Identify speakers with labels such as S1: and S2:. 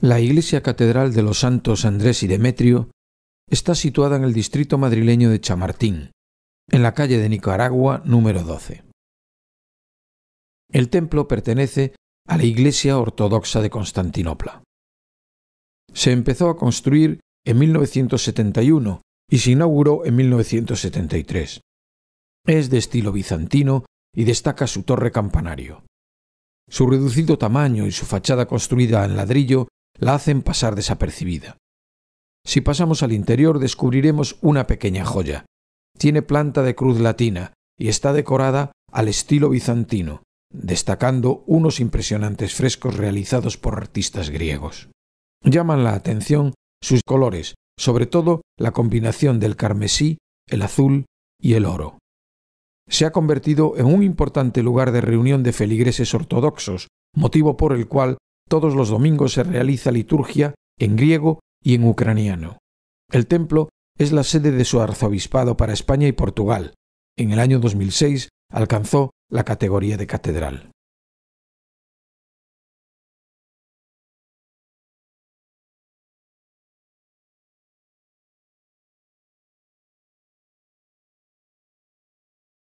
S1: La iglesia catedral de los santos Andrés y
S2: Demetrio está situada en el distrito madrileño de Chamartín, en la calle de Nicaragua número 12. El templo pertenece a la Iglesia Ortodoxa de Constantinopla. Se empezó a construir en 1971 y se inauguró en 1973. Es de estilo bizantino y destaca su torre campanario. Su reducido tamaño y su fachada construida en ladrillo la hacen pasar desapercibida. Si pasamos al interior descubriremos una pequeña joya. Tiene planta de cruz latina y está decorada al estilo bizantino, destacando unos impresionantes frescos realizados por artistas griegos. Llaman la atención sus colores, sobre todo la combinación del carmesí, el azul y el oro. Se ha convertido en un importante lugar de reunión de feligreses ortodoxos, motivo por el cual todos los domingos se realiza liturgia en griego y en ucraniano. El templo es la sede de su arzobispado para España y Portugal. En el año
S1: 2006 alcanzó la categoría de catedral.